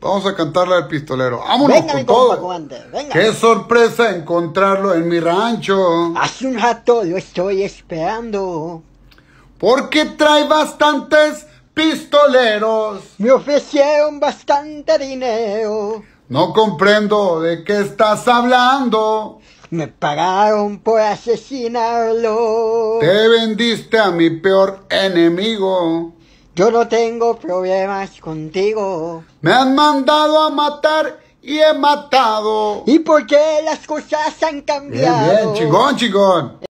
Vamos a cantarle al pistolero. Vámonos Venga, con todo. Qué sorpresa encontrarlo en mi rancho. Hace un rato lo estoy esperando. Porque trae bastantes pistoleros. Me ofrecieron bastante dinero. No comprendo de qué estás hablando. Me pagaron por asesinarlo. Te vendiste a mi peor enemigo. Yo no tengo problemas contigo. Me han mandado a matar y he matado. ¿Y por qué las cosas han cambiado? Bien, bien, chingón, chingón.